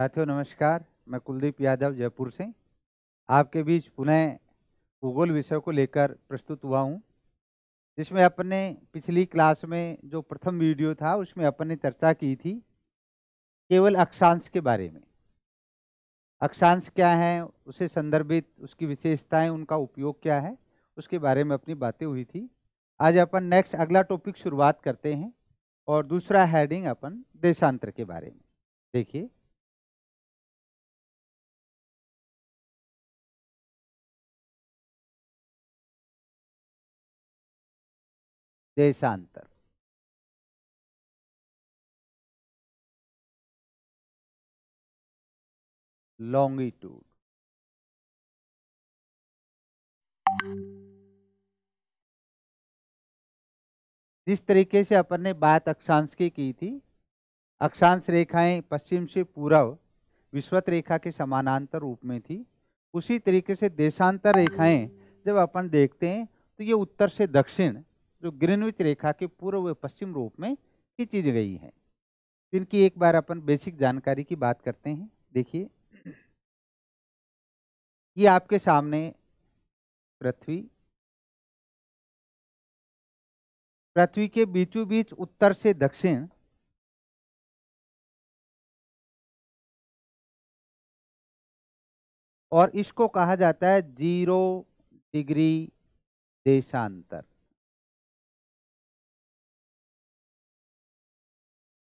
साथियों नमस्कार मैं कुलदीप यादव जयपुर से आपके बीच पुनः भूगोल विषय को लेकर प्रस्तुत हुआ हूँ जिसमें अपन ने पिछली क्लास में जो प्रथम वीडियो था उसमें अपन ने चर्चा की थी केवल अक्षांश के बारे में अक्षांश क्या है उसे संदर्भित उसकी विशेषताएं उनका उपयोग क्या है उसके बारे में अपनी बातें हुई थी आज अपन नेक्स्ट अगला टॉपिक शुरुआत करते हैं और दूसरा हैडिंग अपन देशांतर के बारे में देखिए देशांतर लॉन्गिट्यूड जिस तरीके से अपन ने बात अक्षांश की की थी अक्षांश रेखाएं पश्चिम से पूर्व विश्वत रेखा के समानांतर रूप में थी उसी तरीके से देशांतर रेखाएं जब अपन देखते हैं तो ये उत्तर से दक्षिण जो ग्रीनविच रेखा के पूर्व व पश्चिम रूप में खींची गई है इनकी एक बार अपन बेसिक जानकारी की बात करते हैं देखिए ये आपके सामने पृथ्वी पृथ्वी के बीचों बीच उत्तर से दक्षिण और इसको कहा जाता है जीरो डिग्री देशांतर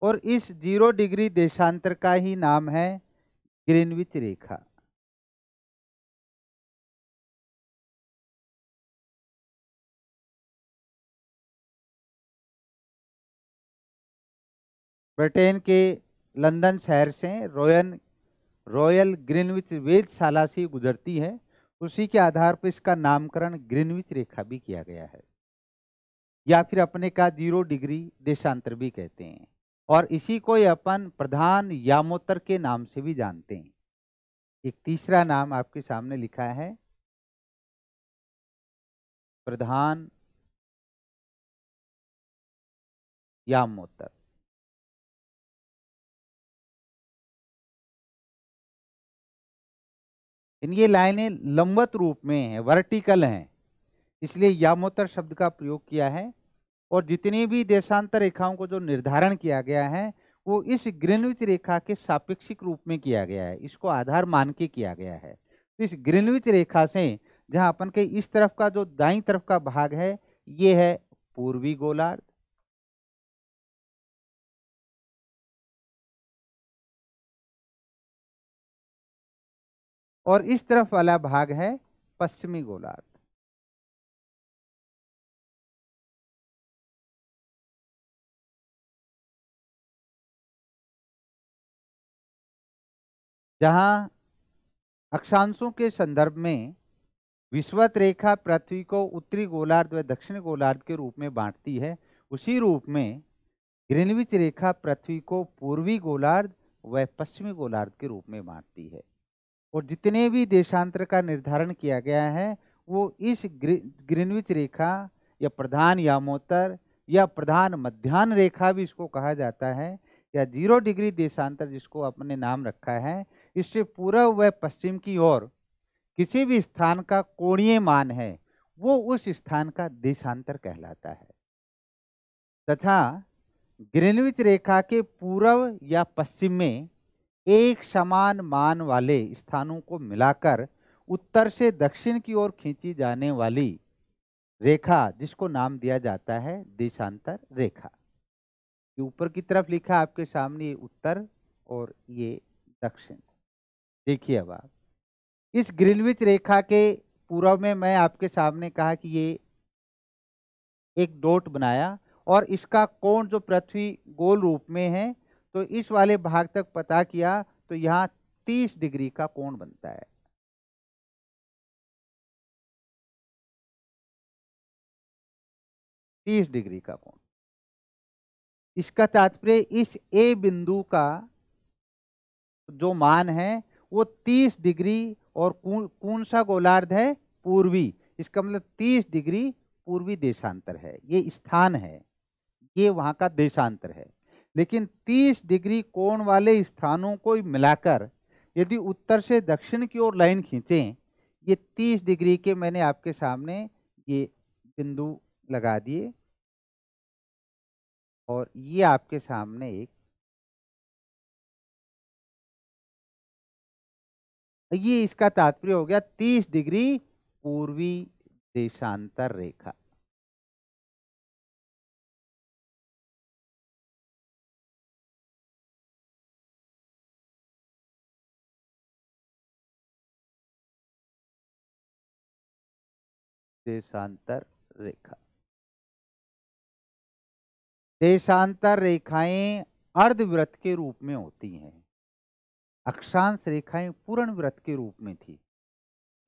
और इस जीरो डिग्री देशांतर का ही नाम है ग्रीनविच रेखा ब्रिटेन के लंदन शहर से रोयन रॉयल ग्रीनविच वेदशाला से गुजरती है उसी के आधार पर इसका नामकरण ग्रीनविच रेखा भी किया गया है या फिर अपने का जीरो डिग्री देशांतर भी कहते हैं और इसी को अपन प्रधान यामोत्तर के नाम से भी जानते हैं एक तीसरा नाम आपके सामने लिखा है प्रधान यामोत्तर इन ये लाइनें लंबत रूप में हैं वर्टिकल हैं इसलिए यामोत्तर शब्द का प्रयोग किया है और जितनी भी देशांतर रेखाओं को जो निर्धारण किया गया है वो इस ग्रीनविच रेखा के सापेक्षिक रूप में किया गया है इसको आधार मान के किया गया है तो इस ग्रीनविच रेखा से जहाँ अपन के इस तरफ का जो दाई तरफ का भाग है ये है पूर्वी गोलार्ध और इस तरफ वाला भाग है पश्चिमी गोलार्ध जहां अक्षांशों के संदर्भ में विश्वत रेखा पृथ्वी को उत्तरी गोलार्ध व दक्षिण गोलार्ध के रूप में बांटती है उसी रूप में ग्रीनविच रेखा पृथ्वी को पूर्वी गोलार्ध व पश्चिमी गोलार्ध के रूप में बांटती है और जितने भी देशांतर का निर्धारण किया गया है वो इस ग्रीनविच रेखा या प्रधान यामोत्तर या प्रधान मध्यान्ह रेखा भी इसको कहा जाता है या जीरो डिग्री देशांतर जिसको अपने नाम रखा है इससे पूर्व व पश्चिम की ओर किसी भी स्थान का कोणीय मान है वो उस स्थान का देशांतर कहलाता है तथा ग्रेनविच रेखा के पूर्व या पश्चिम में एक समान मान वाले स्थानों को मिलाकर उत्तर से दक्षिण की ओर खींची जाने वाली रेखा जिसको नाम दिया जाता है देशांतर रेखा ऊपर की तरफ लिखा आपके सामने ये उत्तर और ये दक्षिण देखिए अब आप इस ग्रिलवित रेखा के पूर्व में मैं आपके सामने कहा कि ये एक डोट बनाया और इसका कोण जो पृथ्वी गोल रूप में है तो इस वाले भाग तक पता किया तो यहाँ 30 डिग्री का कोण बनता है तीस डिग्री का कोण इसका तात्पर्य इस ए बिंदु का जो मान है वो 30 डिग्री और कौन सा गोलार्ध है पूर्वी इसका मतलब 30 डिग्री पूर्वी देशांतर है ये स्थान है ये वहाँ का देशांतर है लेकिन 30 डिग्री कोण वाले स्थानों को मिलाकर यदि उत्तर से दक्षिण की ओर लाइन खींचें ये 30 डिग्री के मैंने आपके सामने ये बिंदु लगा दिए और ये आपके सामने एक ये इसका तात्पर्य हो गया तीस डिग्री पूर्वी देशांतर रेखा देशांतर रेखा देशांतर रेखाएं अर्धवृत्त के रूप में होती हैं अक्षांश रेखाएं पूर्ण व्रत के रूप में थी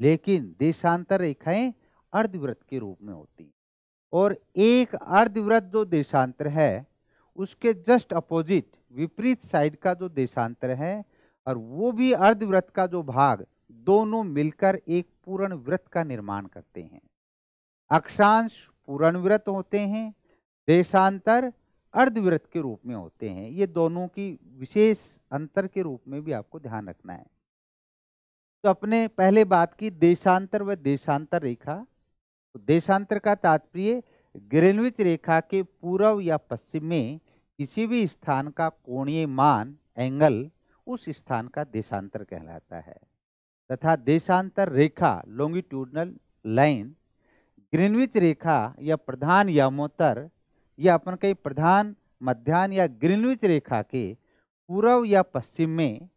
लेकिन देशांतर रेखाएं अर्धव्रत के रूप में होती और एक अर्धव्रत जो देशांतर है उसके जस्ट अपोजिट विपरीत साइड का जो देशांतर है और वो भी अर्धव्रत का जो भाग दोनों मिलकर एक पूर्ण व्रत का निर्माण करते हैं अक्षांश पूर्ण व्रत होते हैं देशांतर अर्धवृत्त के रूप में होते हैं ये दोनों की विशेष अंतर के रूप में भी आपको ध्यान रखना है तो अपने पहले बात की देशांतर व देशांतर रेखा तो देशांतर का तात्पर्य ग्रेनविच रेखा के पूर्व या पश्चिम में किसी भी स्थान का कोणीय मान एंगल उस स्थान का देशांतर कहलाता है तथा देशांतर रेखा लॉन्गिट्यूडनल लाइन ग्रीनविच रेखा या प्रधान यामोत्तर यह अपन कई प्रधान मध्यान या ग्रीनविच रेखा के पूर्व या पश्चिम में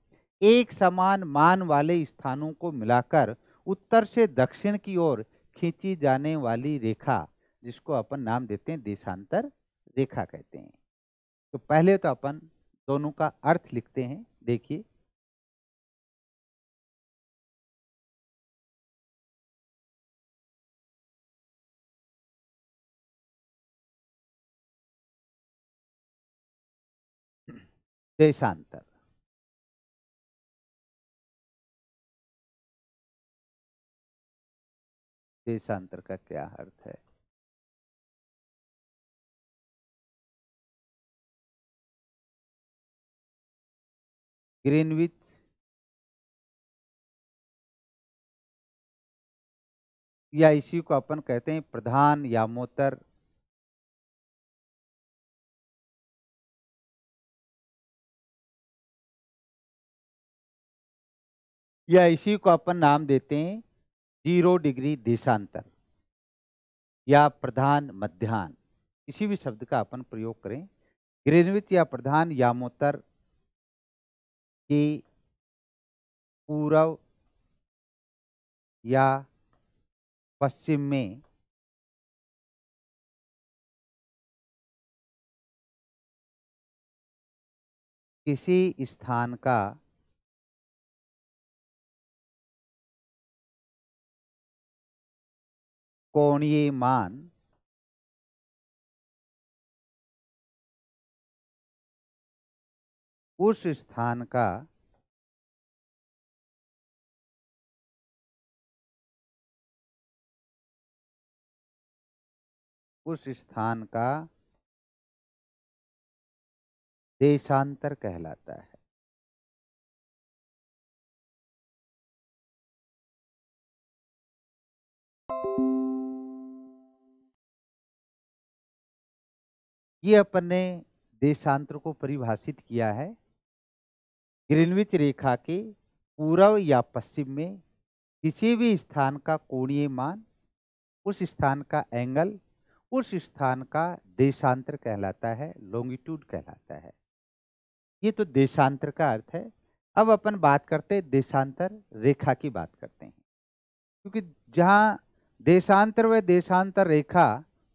एक समान मान वाले स्थानों को मिलाकर उत्तर से दक्षिण की ओर खींची जाने वाली रेखा जिसको अपन नाम देते हैं देशांतर रेखा कहते हैं तो पहले तो अपन दोनों का अर्थ लिखते हैं देखिए देशांतर देशांतर का क्या अर्थ है ग्रीनविच या इसी को अपन कहते हैं प्रधान या मोतर या इसी को अपन नाम देते हैं जीरो डिग्री देशांतर या प्रधान मध्यान्ह किसी भी शब्द का अपन प्रयोग करें ग्रेनविथ या प्रधान यामोत्तर की पूर्व या पश्चिम में किसी स्थान का कोणीय मान उस स्थान का उस स्थान का देशांतर कहलाता है thank you ये अपन ने देशांतर को परिभाषित किया है ग्रीनविच रेखा के पूर्व या पश्चिम में किसी भी स्थान का कोणीय मान उस स्थान का एंगल उस स्थान का देशांतर कहलाता है लोंगिट्यूड कहलाता है ये तो देशांतर का अर्थ है अब अपन बात करते हैं देशांतर रेखा की बात करते हैं क्योंकि जहाँ देशांतर व देशांतर रेखा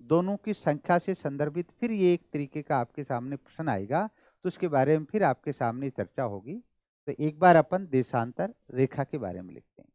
दोनों की संख्या से संदर्भित फिर ये एक तरीके का आपके सामने प्रश्न आएगा तो उसके बारे में फिर आपके सामने चर्चा होगी तो एक बार अपन देशांतर रेखा के बारे में लिखते हैं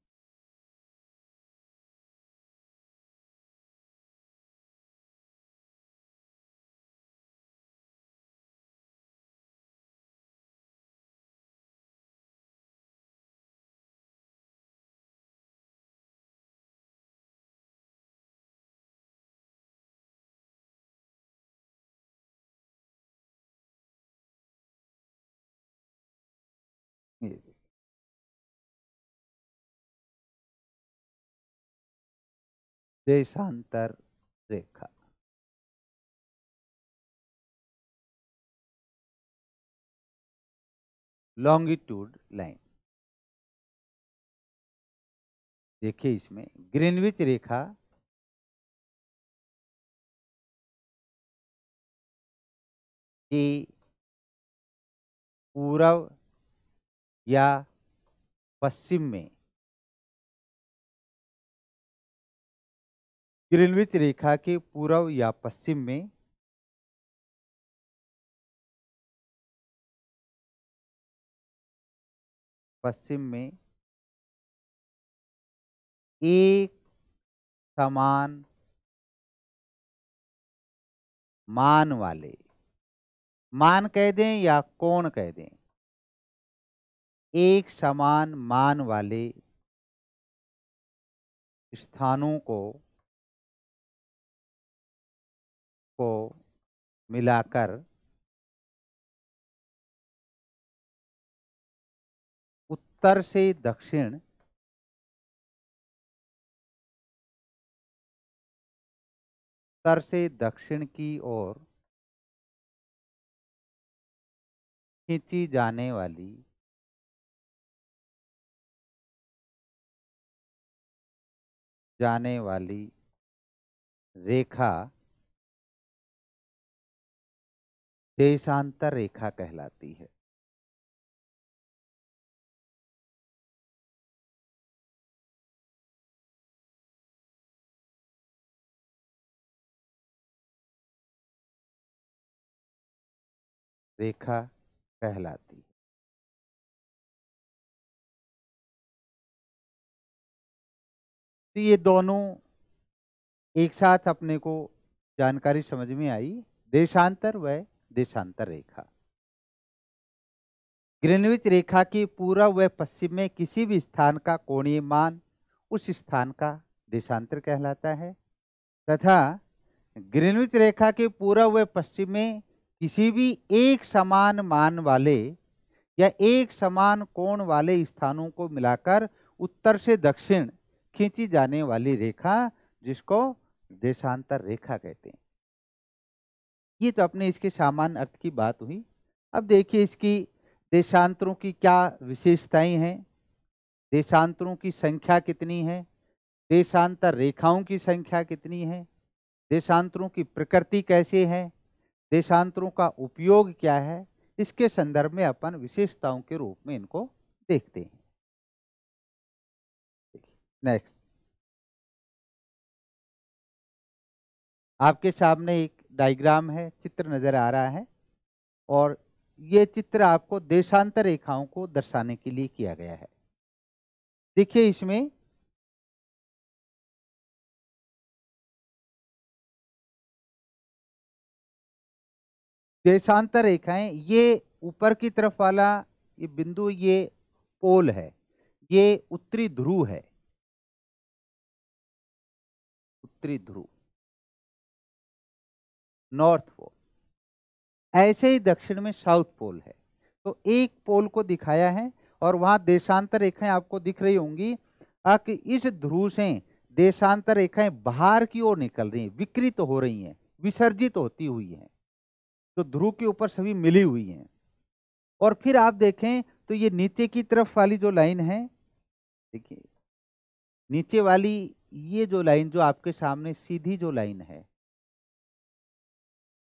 ये देशांतर रेखा लॉन्गिट्यूड लाइन देखिए इसमें ग्रीनविच रेखा की पूर्व या पश्चिम में ग्रीनविच रेखा के पूर्व या पश्चिम में पश्चिम में एक समान मान वाले मान कह दें या कोण कह दें एक समान मान वाले स्थानों को को मिलाकर उत्तर से दक्षिण उत्तर से दक्षिण की ओर खींची जाने वाली जाने वाली रेखा देशांतर रेखा कहलाती है रेखा कहलाती तो ये दोनों एक साथ अपने को जानकारी समझ में आई देशांतर व देशांतर रेखा ग्रीनविच रेखा की पूर्व व पश्चिम में किसी भी स्थान का कोणीय मान उस स्थान का देशांतर कहलाता है तथा ग्रीनविच रेखा के पूर्व व पश्चिम में किसी भी एक समान मान वाले या एक समान कोण वाले स्थानों को मिलाकर उत्तर से दक्षिण खींची जाने वाली रेखा जिसको देशांतर रेखा कहते हैं ये तो अपने इसके सामान्य अर्थ की बात हुई अब देखिए इसकी देशांतरों की क्या विशेषताएं हैं देशांतरों की संख्या कितनी है देशांतर रेखाओं की संख्या कितनी है देशांतरों की प्रकृति कैसे है देशांतरों का उपयोग क्या है इसके संदर्भ में अपन विशेषताओं के रूप में इनको देखते हैं नेक्स्ट आपके सामने एक डायग्राम है चित्र नज़र आ रहा है और ये चित्र आपको देशांतर रेखाओं को दर्शाने के लिए किया गया है देखिए इसमें देशांतर रेखाएं ये ऊपर की तरफ वाला ये बिंदु ये पोल है ये उत्तरी ध्रुव है उत्तरी ध्रुव नॉर्थ पोल ऐसे ही दक्षिण में साउथ पोल है तो एक पोल को दिखाया है और वहां देशांतर रेखाएं आपको दिख रही होंगी कि इस ध्रुव से देशांतर रेखाएं बाहर की ओर निकल रही हैं विकृत तो हो रही हैं विसर्जित तो होती हुई हैं तो ध्रुव के ऊपर सभी मिली हुई हैं और फिर आप देखें तो ये नीचे की तरफ वाली जो लाइन है देखिए नीचे वाली ये जो लाइन जो आपके सामने सीधी जो लाइन है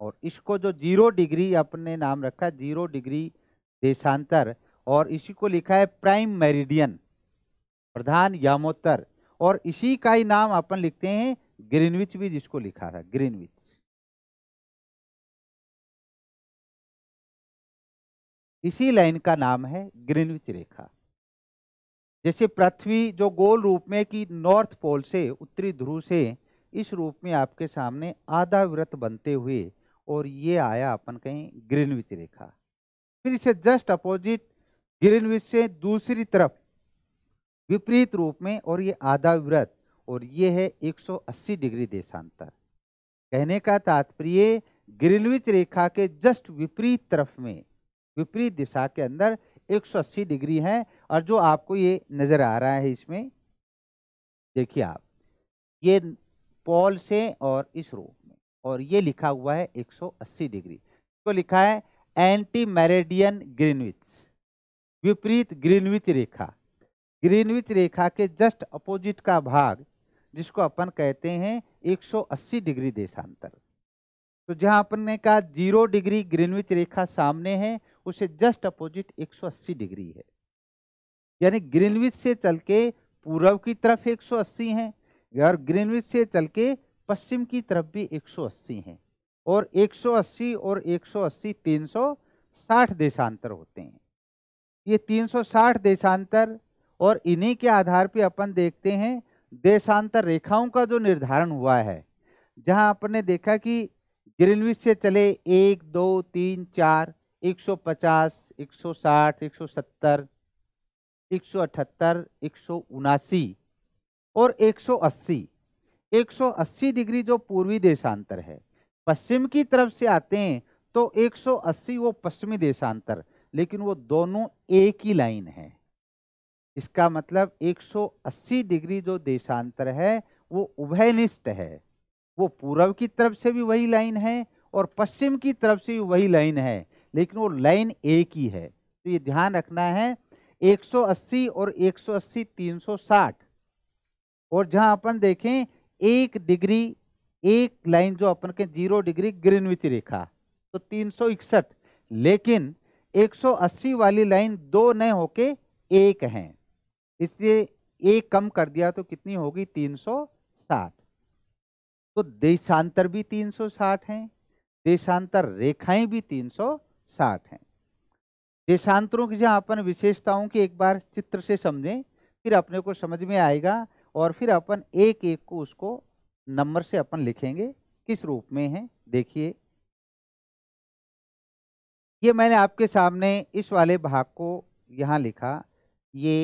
और इसको जो जीरो डिग्री अपने नाम रखा जीरो डिग्री देशांतर और इसी को लिखा है प्राइम मेरिडियन प्रधान यामोत्तर और इसी का ही नाम अपन लिखते हैं ग्रीनविच भी जिसको लिखा था ग्रीनविच इसी लाइन का नाम है ग्रीनविच रेखा जैसे पृथ्वी जो गोल रूप में कि नॉर्थ पोल से उत्तरी ध्रुव से इस रूप में आपके सामने आधा व्रत बनते हुए और ये आया अपन कहीं ग्रीनविच रेखा फिर इसे जस्ट अपोजिट ग्रीनविच से दूसरी तरफ विपरीत रूप में और ये आधा व्रत और ये है 180 डिग्री देशांतर कहने का तात्पर्य ग्रीनविच रेखा के जस्ट विपरीत तरफ में विपरीत दिशा के अंदर 180 डिग्री है और जो आपको ये नज़र आ रहा है इसमें देखिए आप ये पॉल से और इस में और ये लिखा हुआ है 180 डिग्री इसको लिखा है एंटी मैरेडियन ग्रीनविच विपरीत ग्रीनविच रेखा ग्रीनविच रेखा के जस्ट अपोजिट का भाग जिसको अपन कहते हैं 180 डिग्री देशांतर तो जहां अपन ने कहा जीरो डिग्री ग्रीनविच रेखा सामने है उसे जस्ट अपोजिट 180 डिग्री है यानी ग्रीनविच से चल के पूर्व की तरफ 180 हैं और ग्रीनविच से चल के पश्चिम की तरफ भी 180 हैं और 180 और 180 360 देशांतर होते हैं ये 360 देशांतर और इन्हीं के आधार पर अपन देखते हैं देशांतर रेखाओं का जो निर्धारण हुआ है जहां आपने देखा कि ग्रीनविच से चले एक दो तीन चार 150, 160, 170 एक सौ अठहत्तर एक सौ उनासी और 180 180 डिग्री जो पूर्वी देशांतर है पश्चिम की तरफ से आते हैं तो 180 वो पश्चिमी देशांतर लेकिन वो दोनों एक ही लाइन है इसका मतलब 180 डिग्री जो देशांतर है वो उभयनिष्ठ है वो पूर्व की तरफ से भी वही लाइन है और पश्चिम की तरफ से भी वही लाइन है लेकिन वो लाइन एक ही है तो ये ध्यान रखना है 180 और 180 360 और जहां अपन देखें एक डिग्री एक लाइन जो अपन के जीरो डिग्री ग्रीनविच रेखा तो तीन लेकिन 180 वाली लाइन दो न होके एक है इसलिए एक कम कर दिया तो कितनी होगी 360 तो देशांतर भी 360 हैं देशांतर रेखाएं भी 360 हैं देशांतरों की जहाँ अपन विशेषताओं की एक बार चित्र से समझें फिर अपने को समझ में आएगा और फिर अपन एक एक को उसको नंबर से अपन लिखेंगे किस रूप में है देखिए ये मैंने आपके सामने इस वाले भाग को यहाँ लिखा ये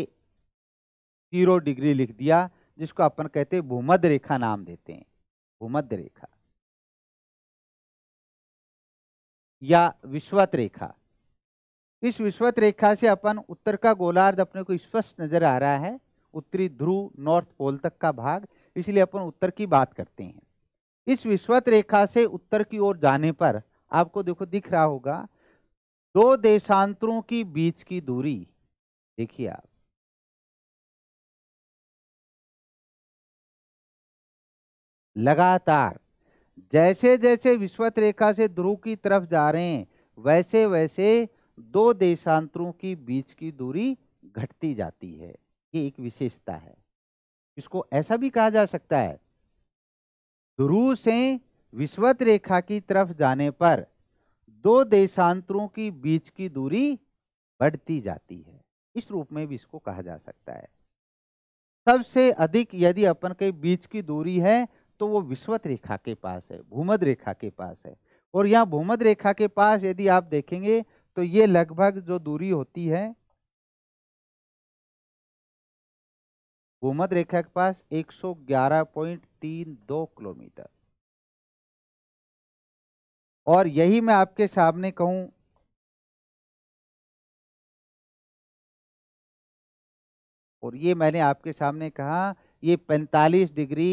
जीरो डिग्री लिख दिया जिसको अपन कहते हैं भूमध्य रेखा नाम देते हैं भूमध्य रेखा या विश्वत रेखा इस विश्वत रेखा से अपन उत्तर का गोलार्ध अपने को स्पष्ट नजर आ रहा है उत्तरी ध्रुव नॉर्थ पोल तक का भाग इसलिए अपन उत्तर की बात करते हैं इस विश्वत रेखा से उत्तर की ओर जाने पर आपको देखो दिख रहा होगा दो देशांतरों की बीच की दूरी देखिए आप लगातार जैसे जैसे विश्वत रेखा से ध्रुव की तरफ जा रहे हैं वैसे वैसे दो देशांतरों के बीच की दूरी घटती जाती है ये एक विशेषता है इसको ऐसा भी कहा जा सकता है ध्रुव से विश्वत रेखा की तरफ जाने पर दो देशांतरों के बीच की दूरी बढ़ती जाती है इस रूप में भी इसको कहा जा सकता है सबसे अधिक यदि अपन के बीच की दूरी है तो वो विश्वत रेखा के पास है भूमध रेखा के पास है और यहाँ भूमध रेखा के पास यदि आप देखेंगे तो ये लगभग जो दूरी होती है भूमध रेखा के पास 111.32 किलोमीटर और यही मैं आपके सामने कहूं और ये मैंने आपके सामने कहा ये 45 डिग्री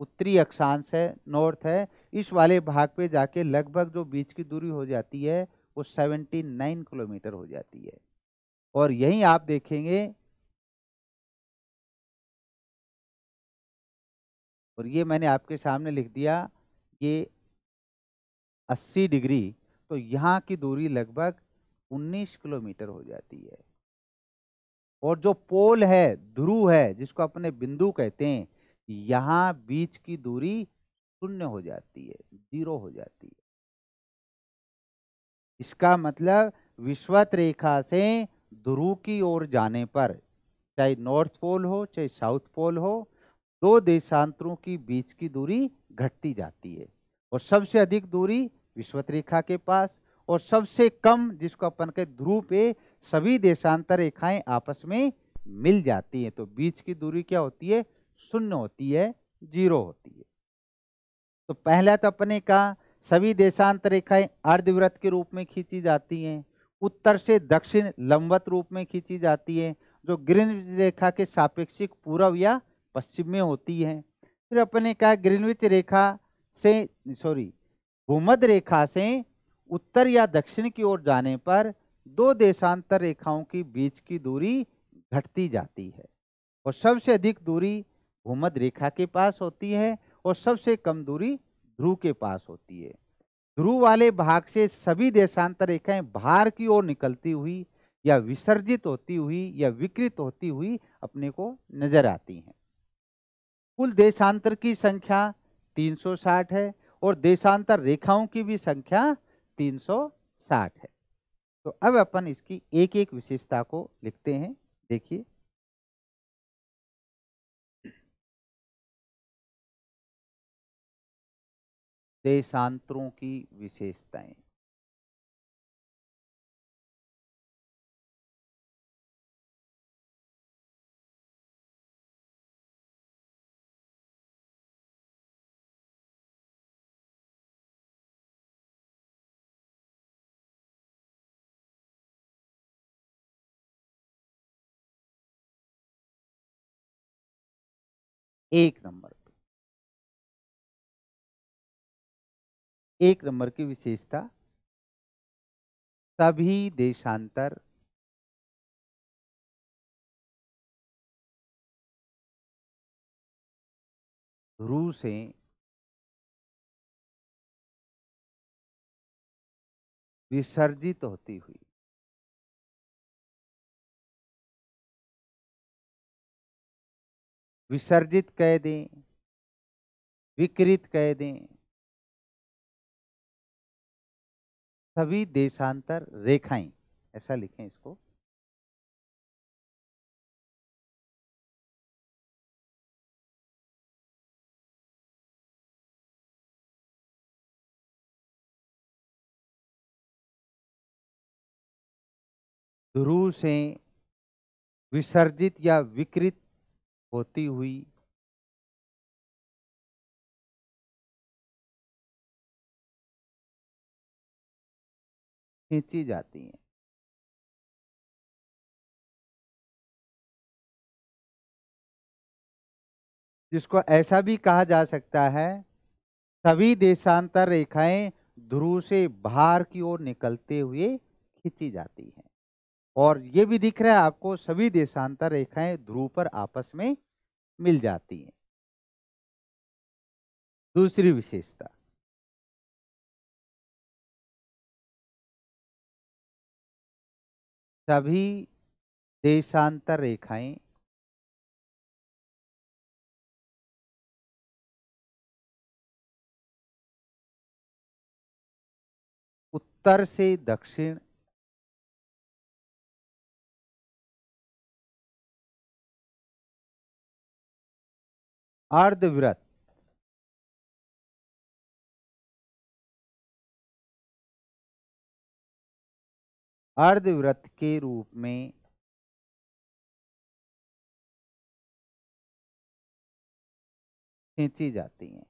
उत्तरी अक्षांश है नॉर्थ है इस वाले भाग पे जाके लगभग जो बीच की दूरी हो जाती है वो 79 किलोमीटर हो जाती है और यहीं आप देखेंगे और ये मैंने आपके सामने लिख दिया ये 80 डिग्री तो यहाँ की दूरी लगभग 19 किलोमीटर हो जाती है और जो पोल है ध्रुव है जिसको अपने बिंदु कहते हैं यहाँ बीच की दूरी शून्य हो जाती है जीरो हो जाती है इसका मतलब विश्वत रेखा से ध्रुव की ओर जाने पर चाहे नॉर्थ पोल हो चाहे साउथ पोल हो दो देशांतरों की बीच की दूरी घटती जाती है और सबसे अधिक दूरी विश्वत रेखा के पास और सबसे कम जिसको अपन के ध्रुव पे सभी देशांतर रेखाएं आपस में मिल जाती हैं तो बीच की दूरी क्या होती है शून्य होती है जीरो होती है तो पहला तो अपने का सभी देशांतर रेखाएं अर्धव्रत के रूप में खींची जाती हैं उत्तर से दक्षिण लंबवत रूप में खींची जाती है जो ग्रीनविच रेखा के सापेक्षिक पूर्व या पश्चिम में होती है फिर अपने कहा ग्रीनविच रेखा से सॉरी भूमध रेखा से उत्तर या दक्षिण की ओर जाने पर दो देशांतर रेखाओं के बीच की दूरी घटती जाती है और सबसे अधिक दूरी भूमध रेखा के पास होती है और सबसे कम दूरी ध्रुव के पास होती है ध्रुव वाले भाग से सभी देशांतर रेखाएं बाहर की ओर निकलती हुई या विसर्जित होती हुई या विकृत होती हुई अपने को नजर आती हैं कुल देशांतर की संख्या 360 है और देशांतर रेखाओं की भी संख्या 360 है तो अब अपन इसकी एक एक विशेषता को लिखते हैं देखिए देशांतरों की विशेषताएं एक नंबर एक नंबर की विशेषता सभी देशांतर ध्रुव से विसर्जित होती हुई विसर्जित कह दें विकृत कह दें सभी देशांतर रेखाएं ऐसा लिखें इसको ध्रुव से विसर्जित या विकृत होती हुई खींची जाती हैं जिसको ऐसा भी कहा जा सकता है सभी देशांतर रेखाएं ध्रुव से बाहर की ओर निकलते हुए खींची जाती हैं और ये भी दिख रहा है आपको सभी देशांतर रेखाएं ध्रुव पर आपस में मिल जाती हैं दूसरी विशेषता सभी देशांतर रेखाएं उत्तर से दक्षिण अर्धव्रत अर्धव्रत के रूप में खींची जाती हैं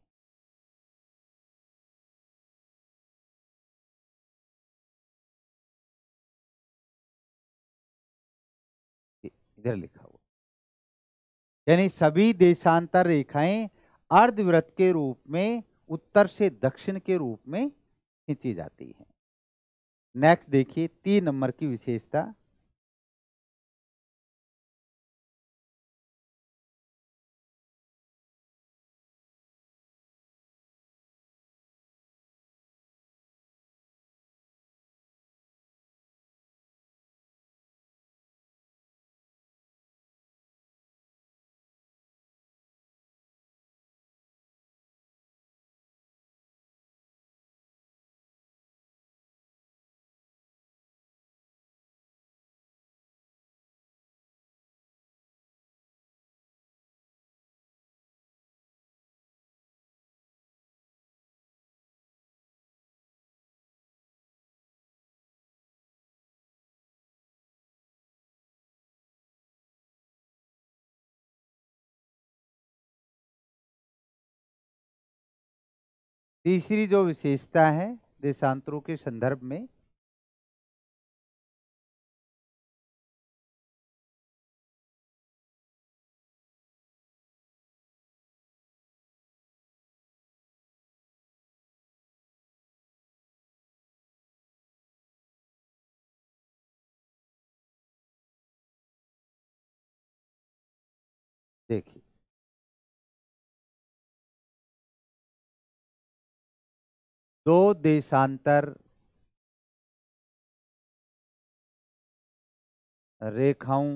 इधर लिखा हुआ यानी सभी देशांतर रेखाएं अर्धव्रत के रूप में उत्तर से दक्षिण के रूप में खींची जाती हैं नेक्स्ट देखिए तीन नंबर की विशेषता तीसरी जो विशेषता है देशांतरों के संदर्भ में दो देशांतर रेखाओं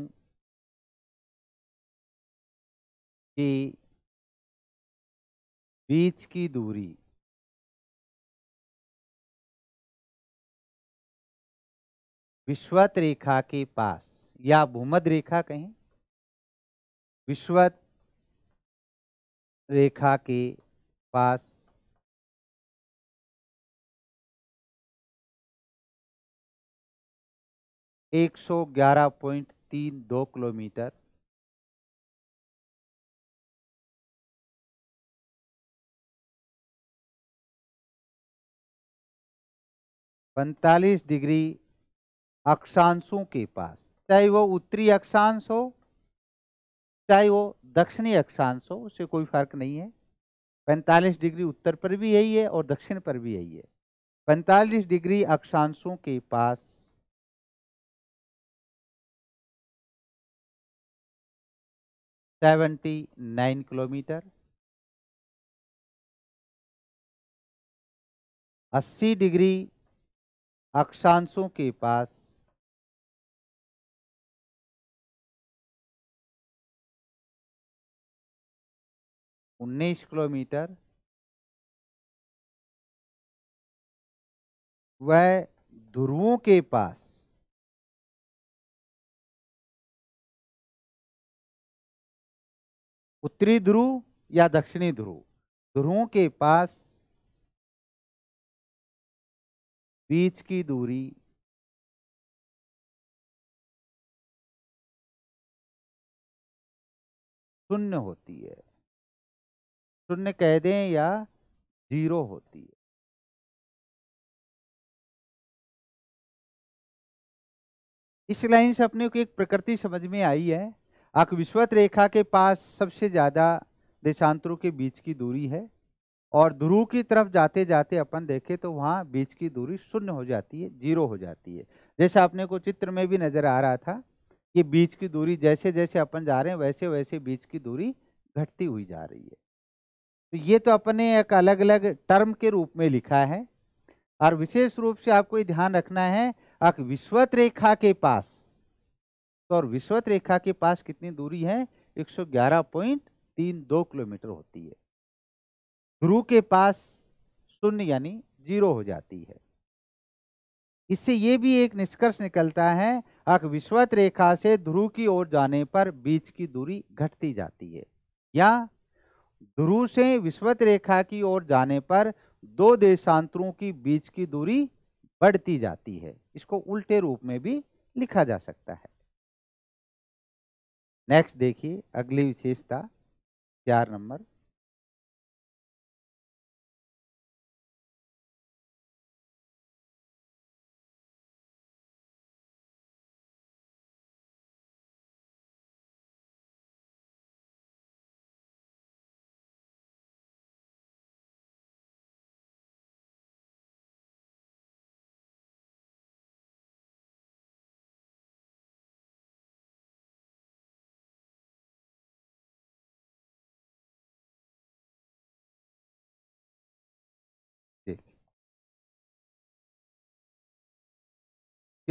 के बीच की दूरी विश्वत रेखा के पास या भूमध रेखा कहें विश्वत रेखा के पास 111.32 किलोमीटर पैंतालीस डिग्री अक्षांशों के पास चाहे वो उत्तरी अक्षांश हो चाहे वो दक्षिणी अक्षांश हो उससे कोई फर्क नहीं है पैंतालीस डिग्री उत्तर पर भी यही है और दक्षिण पर भी यही है पैंतालीस डिग्री अक्षांशों के पास 79 किलोमीटर 80 डिग्री अक्षांशों के पास उन्नीस किलोमीटर वह ध्रुवों के पास उत्तरी ध्रुव या दक्षिणी ध्रुव ध्रुवों के पास बीच की दूरी शून्य होती है शून्य कह दें या जीरो होती है इस लाइन से अपने को एक प्रकृति समझ में आई है अकविश्वत रेखा के पास सबसे ज़्यादा देशांतरों के बीच की दूरी है और ध्रुव की तरफ जाते जाते अपन देखें तो वहाँ बीच की दूरी शून्य हो जाती है जीरो हो जाती है जैसे आपने को चित्र में भी नज़र आ रहा था कि बीच की दूरी जैसे जैसे अपन जा रहे हैं वैसे वैसे बीच की दूरी घटती हुई जा रही है तो ये तो अपन ने एक अलग अलग टर्म के रूप में लिखा है और विशेष रूप से आपको ये ध्यान रखना है अक विश्वत रेखा के पास तो और विश्वत रेखा के पास कितनी दूरी है 111.32 किलोमीटर होती है ध्रुव के पास शून्य यानी जीरो हो जाती है इससे ये भी एक निष्कर्ष निकलता है अक विश्वत रेखा से ध्रुव की ओर जाने पर बीच की दूरी घटती जाती है या ध्रुव से विश्वत रेखा की ओर जाने पर दो देशांतरों की बीच की दूरी बढ़ती जाती है इसको उल्टे रूप में भी लिखा जा सकता है नेक्स्ट देखिए अगली विशेषता चार नंबर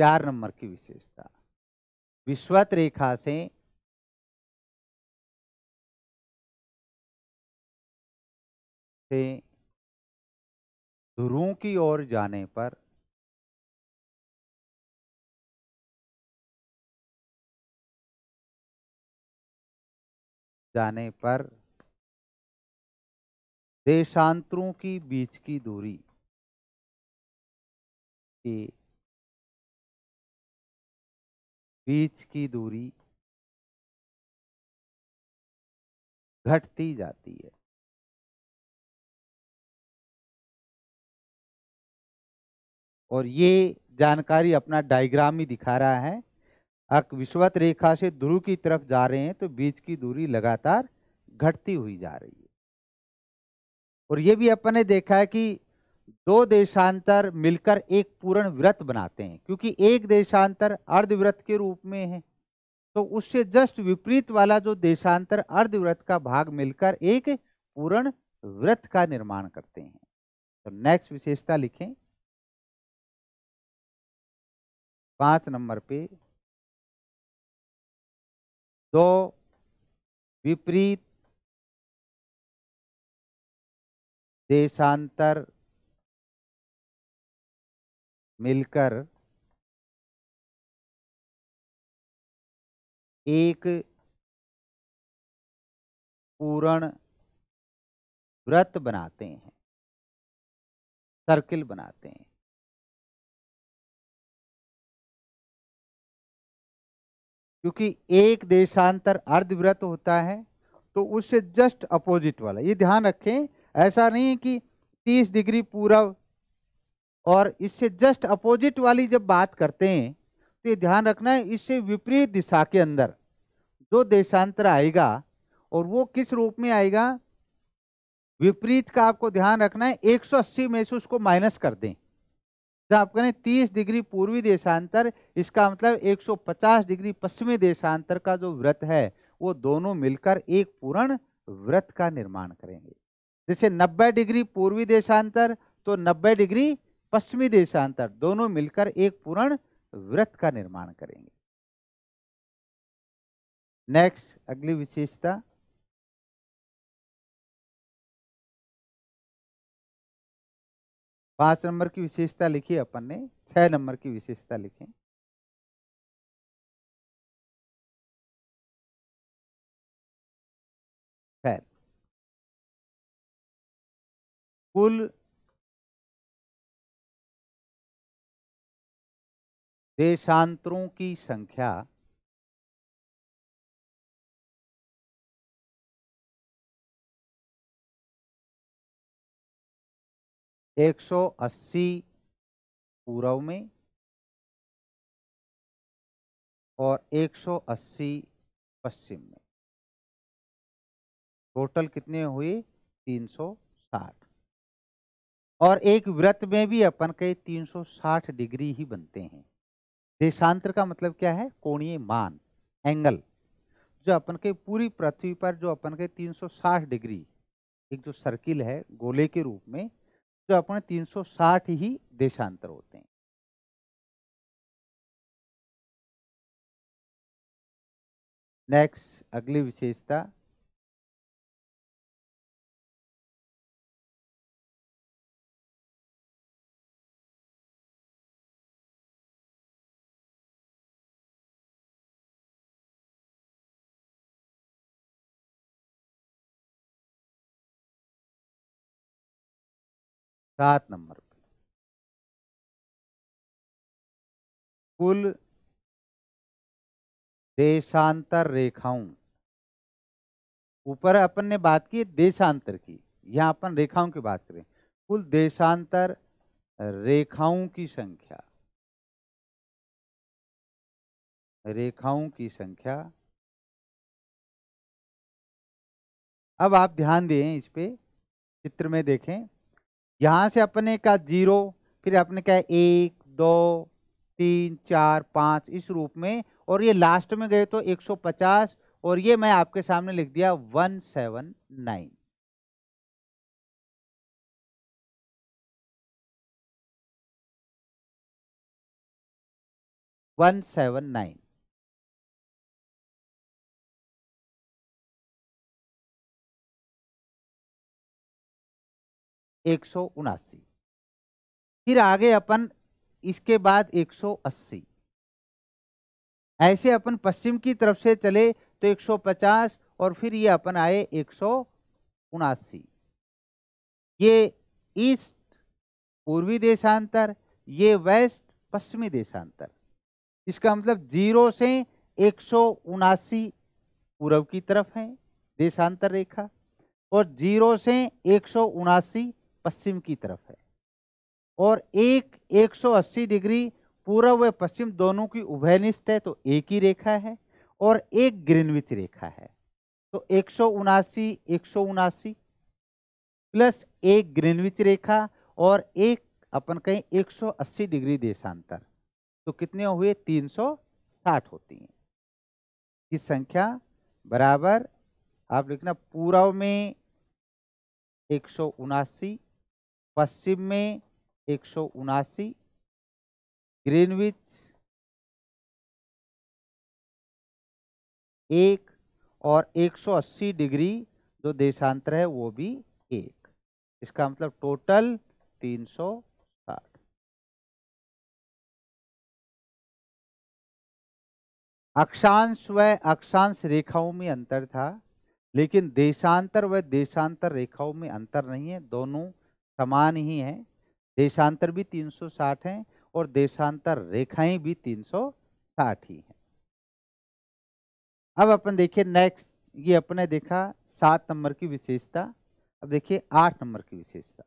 चार नंबर की विशेषता विश्वत रेखा से से ध्रुवों की ओर जाने पर जाने पर देशांतरों की बीच की दूरी की बीच की दूरी घटती जाती है और ये जानकारी अपना डायग्राम ही दिखा रहा है अक विश्वत रेखा से ध्रुव की तरफ जा रहे हैं तो बीच की दूरी लगातार घटती हुई जा रही है और ये भी अपन ने देखा है कि दो देशांतर मिलकर एक पूर्ण व्रत बनाते हैं क्योंकि एक देशांतर अर्धव्रत के रूप में है तो उससे जस्ट विपरीत वाला जो देशांतर अर्धव्रत का भाग मिलकर एक पूर्ण व्रत का निर्माण करते हैं तो नेक्स्ट विशेषता लिखें पांच नंबर पे दो विपरीत देशांतर मिलकर एक पूर्ण व्रत बनाते हैं सर्किल बनाते हैं क्योंकि एक देशांतर अर्धव्रत होता है तो उससे जस्ट अपोजिट वाला ये ध्यान रखें ऐसा नहीं है कि 30 डिग्री पूरा और इससे जस्ट अपोजिट वाली जब बात करते हैं तो ये ध्यान रखना है इससे विपरीत दिशा के अंदर जो देशांतर आएगा और वो किस रूप में आएगा विपरीत का आपको ध्यान रखना है 180 में से उसको माइनस कर दें जब आप कहें 30 डिग्री पूर्वी देशांतर इसका मतलब 150 डिग्री पश्चिमी देशांतर का जो व्रत है वो दोनों मिलकर एक पूर्ण व्रत का निर्माण करेंगे जैसे 90 डिग्री पूर्वी देशांतर तो 90 डिग्री पश्चिमी देशांतर दोनों मिलकर एक पूर्ण व्रत का निर्माण करेंगे नेक्स्ट अगली विशेषता पांच नंबर की विशेषता लिखी अपन ने छह नंबर की विशेषता लिखी खैर कुल देशांतरों की संख्या एक सौ अस्सी पूर्व में और 180 पश्चिम में टोटल कितने हुए 360 और एक व्रत में भी अपन के 360 डिग्री ही बनते हैं देशांतर का मतलब क्या है कोणीय मान एंगल जो अपन के पूरी पृथ्वी पर जो अपन के 360 डिग्री एक जो सर्किल है गोले के रूप में जो अपने 360 ही देशांतर होते हैं नेक्स्ट अगली विशेषता सात नंबर पे कुल देशांतर रेखाओं ऊपर अपन ने बात की देशांतर की यहां अपन रेखाओं की बात करें कुल देशांतर रेखाओं की संख्या रेखाओं की संख्या अब आप ध्यान दें इस पे चित्र में देखें यहाँ से अपने का जीरो फिर अपने का एक दो तीन चार पाँच इस रूप में और ये लास्ट में गए तो 150 और ये मैं आपके सामने लिख दिया 179 179 एक सौ उनासी फिर आगे अपन इसके बाद एक सौ अस्सी ऐसे अपन पश्चिम की तरफ से चले तो एक सौ पचास और फिर ये अपन आए एक सौ उनासी ये ईस्ट पूर्वी देशांतर ये वेस्ट पश्चिमी देशांतर इसका मतलब जीरो से एक सौ उनासी पूर्व की तरफ है देशांतर रेखा और जीरो से एक सौ उनासी पश्चिम की तरफ है और एक 180 डिग्री पूर्व व पश्चिम दोनों की उभयनिष्ठ है तो एक ही रेखा है और एक ग्रीनविथ रेखा है तो एक सौ एक सौ प्लस एक ग्रीनविथ रेखा और एक अपन कहीं 180 डिग्री देशांतर तो कितने हुए 360 होती हैं इस संख्या बराबर आप लिखना पूर्व में एक सौ उनासी पश्चिम में एक सौ उनासी ग्रीनविच एक और 180 डिग्री जो देशांतर है वो भी एक इसका मतलब टोटल 360 अक्षांश व अक्षांश रेखाओं में अंतर था लेकिन देशांतर व देशांतर रेखाओं में अंतर नहीं है दोनों समान ही हैं देशांतर भी 360 हैं और देशांतर रेखाएं भी 360 ही हैं अब अपन देखिए नेक्स्ट ये अपने देखा सात नंबर की विशेषता अब देखिए आठ नंबर की विशेषता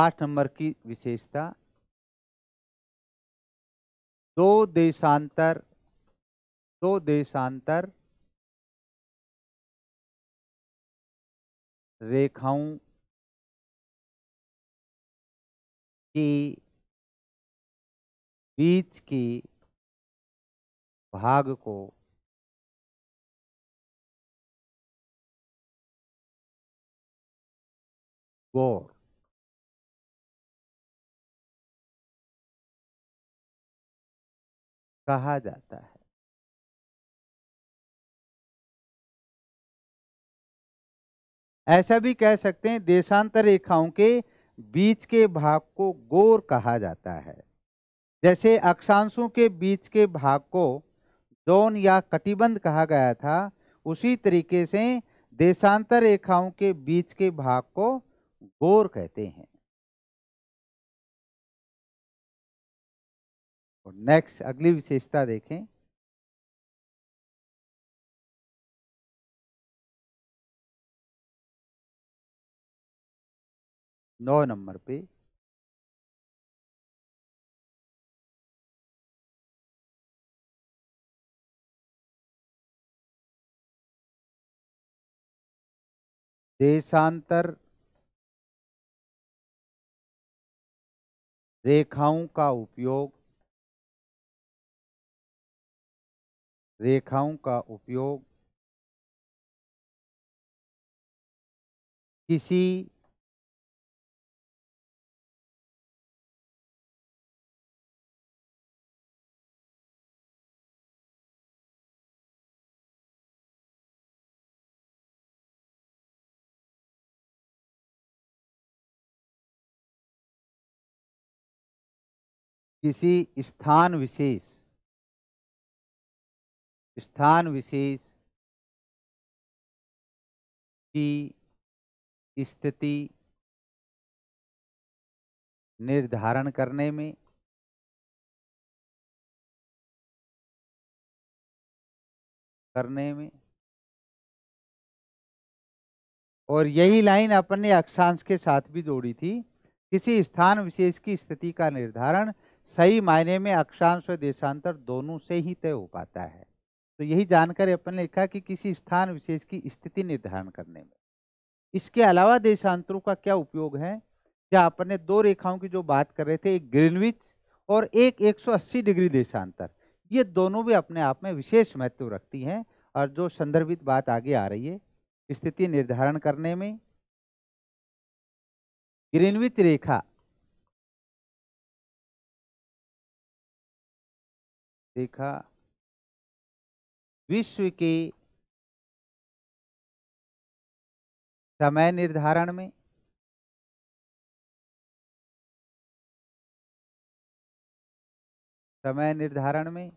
आठ नंबर की विशेषता दो देशांतर दो देशांतर रेखाओं की बीच की भाग को गौर कहा जाता है ऐसा भी कह सकते हैं देशांतर रेखाओं के बीच के भाग को गोर कहा जाता है जैसे अक्षांशों के बीच के भाग को जोन या कटिबंध कहा गया था उसी तरीके से देशांतर रेखाओं के बीच के भाग को गोर कहते हैं और नेक्स्ट अगली विशेषता देखें नौ नंबर पे देशांतर रेखाओं का उपयोग रेखाओं का उपयोग किसी किसी स्थान विशेष स्थान विशेष की स्थिति निर्धारण करने में करने में और यही लाइन अपन ने अक्षांश के साथ भी जोड़ी थी किसी स्थान विशेष की स्थिति का निर्धारण सही मायने में अक्षांश और देशांतर दोनों से ही तय हो पाता है तो यही जानकर अपन ने लिखा कि किसी स्थान विशेष की स्थिति निर्धारण करने में इसके अलावा देशांतरों का क्या उपयोग है क्या अपन ने दो रेखाओं की जो बात कर रहे थे एक ग्रीनविच और एक 180 डिग्री देशांतर ये दोनों भी अपने आप में विशेष महत्व रखती हैं और जो संदर्भित बात आगे आ रही है स्थिति निर्धारण करने में ग्रीनविच रेखा देखा विश्व के समय निर्धारण में समय निर्धारण में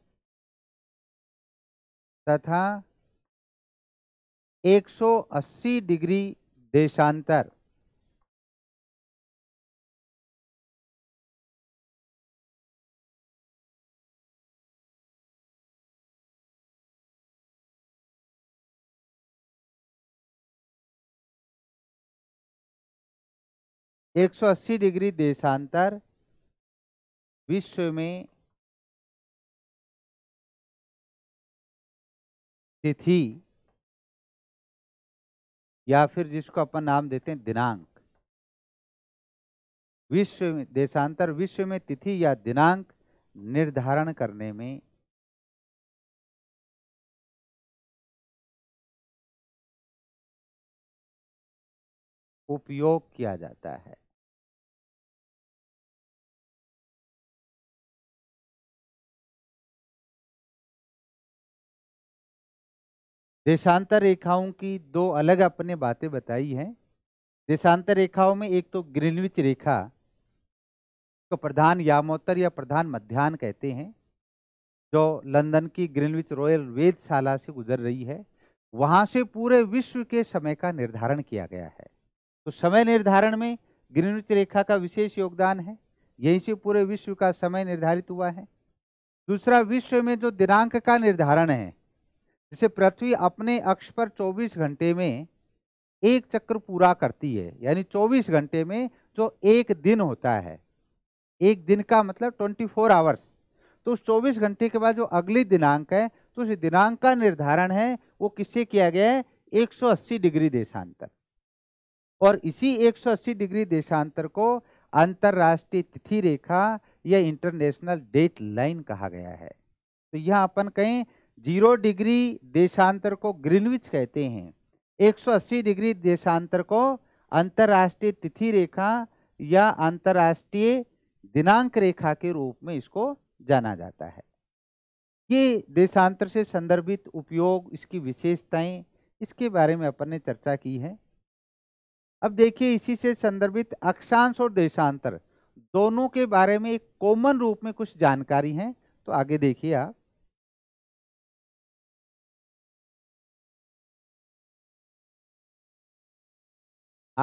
तथा 180 डिग्री देशांतर 180 डिग्री देशांतर विश्व में तिथि या फिर जिसको अपन नाम देते हैं दिनांक विश्व में देशांतर विश्व में तिथि या दिनांक निर्धारण करने में उपयोग किया जाता है देशांतर रेखाओं की दो अलग अपने बातें बताई हैं देशांतर रेखाओं में एक तो ग्रीनविच रेखा को प्रधान यामोत्तर या प्रधान मध्यान्ह कहते हैं जो लंदन की ग्रीनविच रॉयल वेदशाला से गुजर रही है वहाँ से पूरे विश्व के समय का निर्धारण किया गया है तो समय निर्धारण में ग्रीनविच रेखा का विशेष योगदान है यहीं से पूरे विश्व का समय निर्धारित हुआ है दूसरा विश्व में जो दिनांक का निर्धारण है जिसे पृथ्वी अपने अक्ष पर 24 घंटे में एक चक्र पूरा करती है यानी 24 घंटे में जो एक दिन होता है एक दिन का मतलब 24 आवर्स तो उस चौबीस घंटे के बाद जो अगली दिनांक है तो उस दिनांक का निर्धारण है वो किससे किया गया है 180 डिग्री देशांतर और इसी 180 डिग्री देशांतर को अंतर्राष्ट्रीय तिथि रेखा या इंटरनेशनल डेट लाइन कहा गया है तो यह अपन कहीं जीरो डिग्री देशांतर को ग्रीनविच कहते हैं 180 डिग्री देशांतर को अंतर्राष्ट्रीय तिथि रेखा या अंतर्राष्ट्रीय दिनांक रेखा के रूप में इसको जाना जाता है ये देशांतर से संदर्भित उपयोग इसकी विशेषताएं इसके बारे में अपन ने चर्चा की है अब देखिए इसी से संदर्भित अक्षांश और देशांतर दोनों के बारे में एक कॉमन रूप में कुछ जानकारी है तो आगे देखिए आप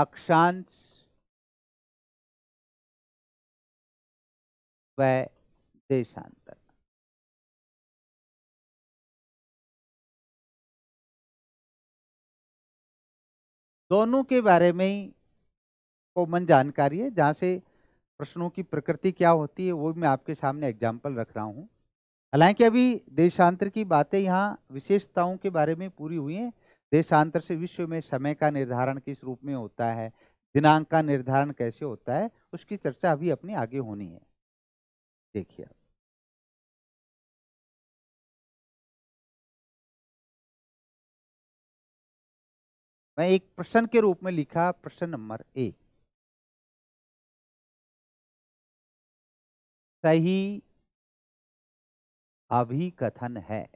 अक्षांश व देशांतर दोनों के बारे में कॉमन जानकारी है जहाँ से प्रश्नों की प्रकृति क्या होती है वो भी मैं आपके सामने एग्जाम्पल रख रहा हूँ हालांकि अभी देशांतर की बातें यहाँ विशेषताओं के बारे में पूरी हुई हैं देशांतर से विश्व में समय का निर्धारण किस रूप में होता है दिनांक का निर्धारण कैसे होता है उसकी चर्चा अभी अपनी आगे होनी है देखिए मैं एक प्रश्न के रूप में लिखा प्रश्न नंबर एक सही अभी कथन है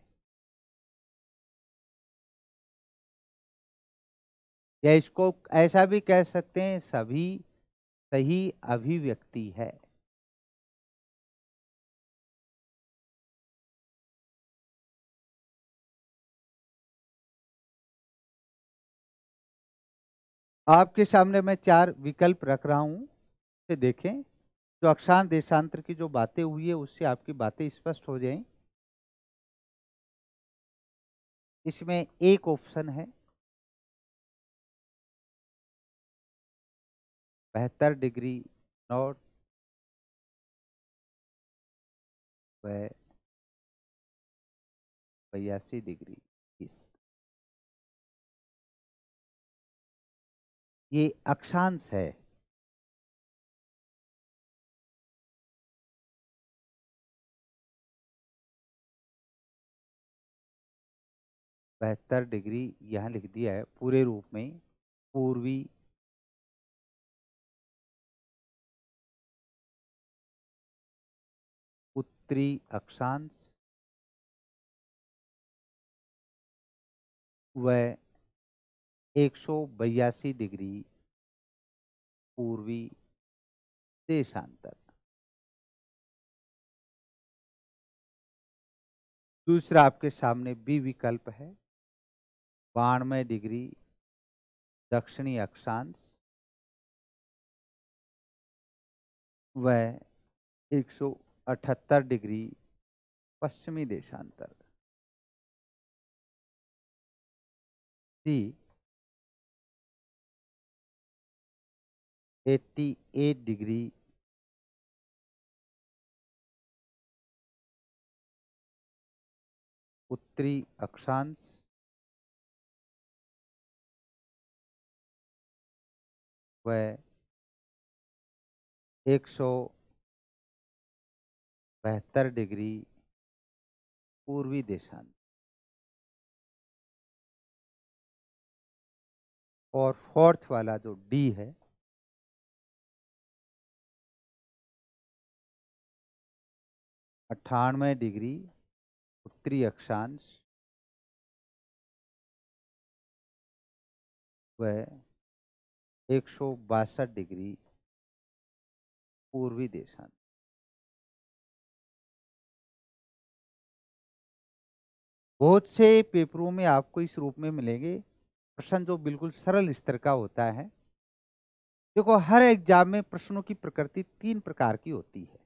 या इसको ऐसा भी कह सकते हैं सभी सही अभिव्यक्ति है आपके सामने मैं चार विकल्प रख रहा हूं से देखें जो अक्षांत देशांतर की जो बातें हुई है उससे आपकी बातें स्पष्ट हो जाएं इसमें एक ऑप्शन है बहत्तर डिग्री नॉट बयासी डिग्री ईस्ट ये अक्षांश है बहत्तर डिग्री यहाँ लिख दिया है पूरे रूप में पूर्वी three अक्षांश व एक डिग्री पूर्वी देशांतर दूसरा आपके सामने बी विकल्प है बानवे डिग्री दक्षिणी अक्षांश व एक सौ अठहत्तर डिग्री पश्चिमी देशांतर सी एट्टी एट डिग्री उत्तरी अक्षांश व एक सौ बहत्तर डिग्री पूर्वी देशांत और फोर्थ वाला जो डी है अट्ठानवे डिग्री उत्तरी अक्षांश व एक डिग्री पूर्वी देशांत बहुत से पेपरों में आपको इस रूप में मिलेंगे प्रश्न जो बिल्कुल सरल स्तर का होता है देखो हर एग्जाम में प्रश्नों की प्रकृति तीन प्रकार की होती है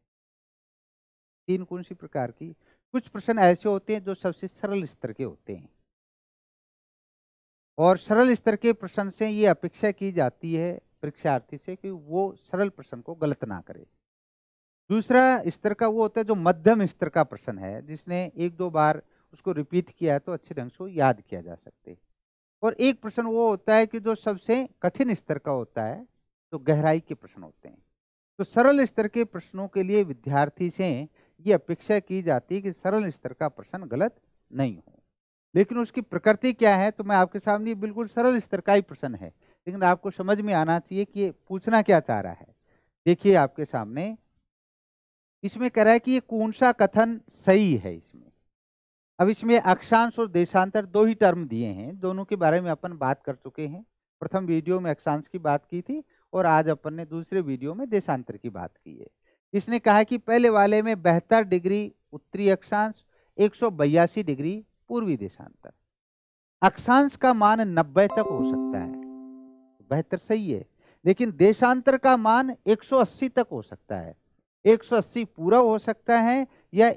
तीन कौन सी प्रकार की कुछ प्रश्न ऐसे होते हैं जो सबसे सरल स्तर के होते हैं और सरल स्तर के प्रश्न से ये अपेक्षा की जाती है परीक्षार्थी से कि वो सरल प्रश्न को गलत ना करे दूसरा स्तर का वो होता है जो मध्यम स्तर का प्रश्न है जिसने एक दो बार उसको रिपीट किया है तो अच्छे ढंग से वो याद किया जा सकते और एक प्रश्न वो होता है कि जो सबसे कठिन स्तर का होता है तो गहराई के प्रश्न होते हैं तो सरल स्तर के प्रश्नों के लिए विद्यार्थी से ये अपेक्षा की जाती है कि सरल स्तर का प्रश्न गलत नहीं हो लेकिन उसकी प्रकृति क्या है तो मैं आपके सामने बिल्कुल सरल स्तर का ही प्रश्न है लेकिन आपको समझ में आना चाहिए कि ये पूछना क्या चाह रहा है देखिए आपके सामने इसमें कह रहा है कि ये कौन सा कथन सही है इस अब इसमें अक्षांश और देशांतर दो ही टर्म दिए हैं दोनों के बारे में अपन बात कर चुके हैं प्रथम वीडियो में अक्षांश की बात की थी और आज अपन ने दूसरे वीडियो में देशांतर की बात की है इसने कहा कि पहले वाले में बेहतर डिग्री उत्तरी अक्षांश एक डिग्री पूर्वी देशांतर अक्षांश का मान 90 तक हो सकता है बेहतर सही है लेकिन देशांतर का मान 180 तक हो सकता है 180 पूरा हो सकता है या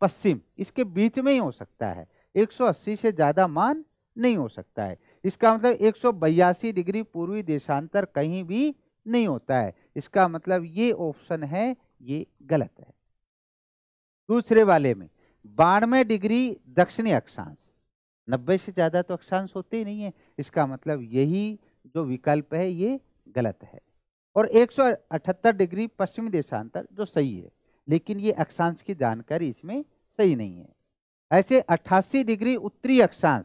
पश्चिम इसके बीच में ही हो सकता है 180 से ज़्यादा मान नहीं हो सकता है इसका मतलब एक डिग्री पूर्वी देशांतर कहीं भी नहीं होता है इसका मतलब ये ऑप्शन है ये गलत है दूसरे वाले में बानवे डिग्री दक्षिणी अक्षांश नब्बे से ज़्यादा तो अक्षांश होते ही नहीं है इसका मतलब यही जो विकल्प है ये गलत है और 178 डिग्री पश्चिमी देशांतर जो सही है लेकिन ये अक्षांश की जानकारी इसमें सही नहीं है ऐसे 88 डिग्री उत्तरी अक्षांश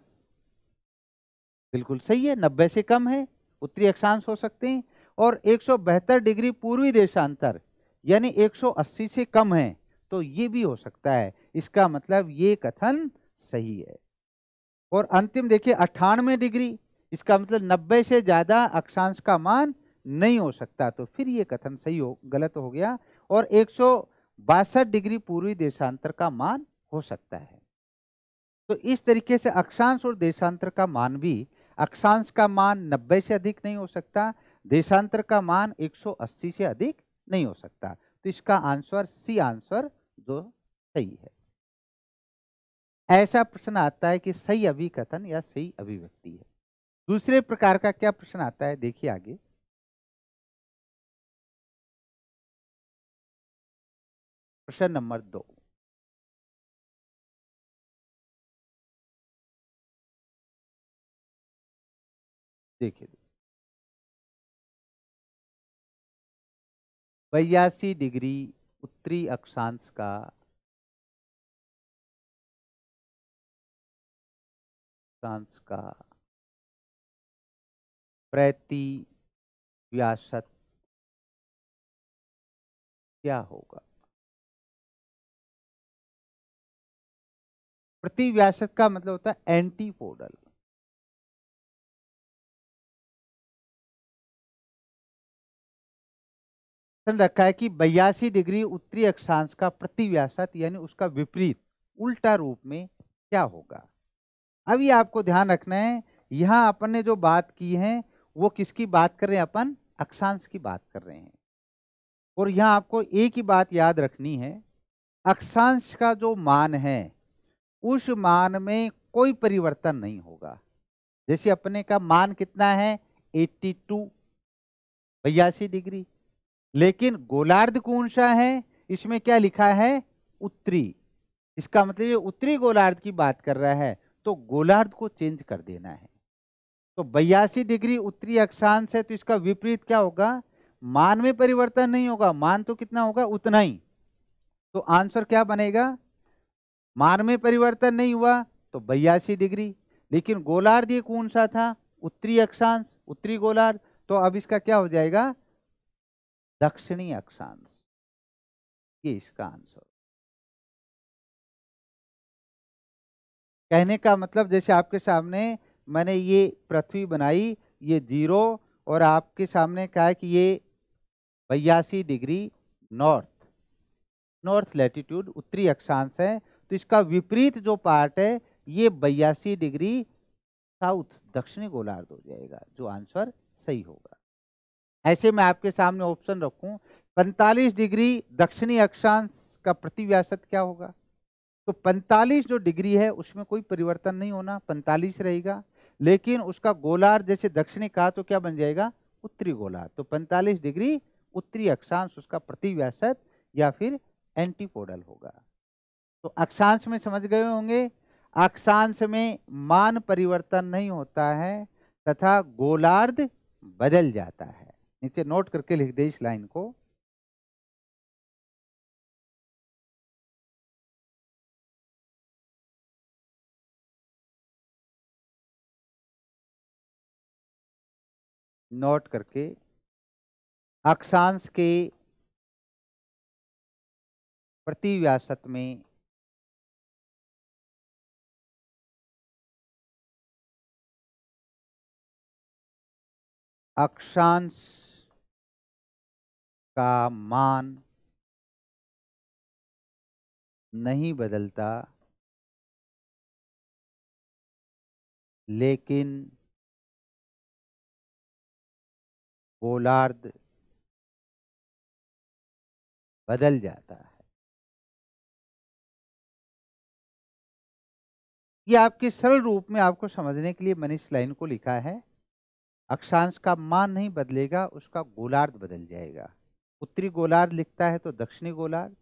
बिल्कुल सही है नब्बे से कम है उत्तरी अक्षांश हो सकते हैं और एक डिग्री पूर्वी देशांतर यानी 180 से कम है तो ये भी हो सकता है इसका मतलब ये कथन सही है और अंतिम देखिए अट्ठानवे डिग्री इसका मतलब 90 से ज़्यादा अक्षांश का मान नहीं हो सकता तो फिर ये कथन सही हो गलत हो गया और बासठ डिग्री पूर्वी देशांतर का मान हो सकता है तो इस तरीके से अक्षांश और देशांतर का मान भी अक्षांश का मान 90 से अधिक नहीं हो सकता देशांतर का मान 180 से अधिक नहीं हो सकता तो इसका आंसर सी आंसर जो सही है ऐसा प्रश्न आता है कि सही अभिकथन या सही अभिव्यक्ति है दूसरे प्रकार का क्या प्रश्न आता है देखिए आगे क्वेश्चन नंबर दो देखिए बयासी डिग्री उत्तरी अक्षांश का अक्षांश का प्रति व्यासत क्या होगा प्रतिव्यासक का मतलब होता है एंटीपोडल रखा है कि बयासी डिग्री उत्तरी अक्षांश का प्रतिव्यासत यानी उसका विपरीत उल्टा रूप में क्या होगा अभी आपको ध्यान रखना है यहां अपन ने जो बात की है वो किसकी बात कर रहे हैं अपन अक्षांश की बात कर रहे हैं और यहाँ आपको एक ही बात याद रखनी है अक्षांश का जो मान है उस मान में कोई परिवर्तन नहीं होगा जैसे अपने का मान कितना है 82 टू बयासी डिग्री लेकिन गोलार्ध कौन सा है इसमें क्या लिखा है उत्तरी इसका मतलब ये उत्तरी गोलार्ध की बात कर रहा है तो गोलार्ध को चेंज कर देना है तो बयासी डिग्री उत्तरी अक्षांश है तो इसका विपरीत क्या होगा मान में परिवर्तन नहीं होगा मान तो कितना होगा उतना ही तो आंसर क्या बनेगा मार में परिवर्तन नहीं हुआ तो बयासी डिग्री लेकिन गोलार्ध ये कौन सा था उत्तरी अक्षांश उत्तरी गोलार्ध तो अब इसका क्या हो जाएगा दक्षिणी अक्षांश ये इसका आंसर कहने का मतलब जैसे आपके सामने मैंने ये पृथ्वी बनाई ये जीरो और आपके सामने कहा कि ये बयासी डिग्री नॉर्थ नॉर्थ लैटिट्यूड उत्तरी अक्षांश है तो इसका विपरीत जो पार्ट है ये बयासी डिग्री साउथ दक्षिणी गोलार्ध हो जाएगा जो आंसर सही होगा ऐसे मैं आपके सामने ऑप्शन रखूं 45 डिग्री दक्षिणी अक्षांश का प्रतिव्यासत क्या होगा तो 45 जो डिग्री है उसमें कोई परिवर्तन नहीं होना 45 रहेगा लेकिन उसका गोलार्ध जैसे दक्षिणी कहा तो क्या बन जाएगा उत्तरी गोलार्ध तो 45 डिग्री उत्तरी अक्षांश उसका प्रतिव्यासत या फिर एंटीपोडल होगा तो अक्षांश में समझ गए होंगे अक्षांश में मान परिवर्तन नहीं होता है तथा गोलार्ध बदल जाता है नीचे नोट करके लिख दे इस लाइन को नोट करके अक्षांश के प्रतिव्यासत में अक्षांश का मान नहीं बदलता लेकिन गोलार्ध बदल जाता है ये आपके सरल रूप में आपको समझने के लिए मैंने इस लाइन को लिखा है अक्षांश का मान नहीं बदलेगा उसका गोलार्ध बदल जाएगा उत्तरी गोलार्ध लिखता है तो दक्षिणी गोलार्ध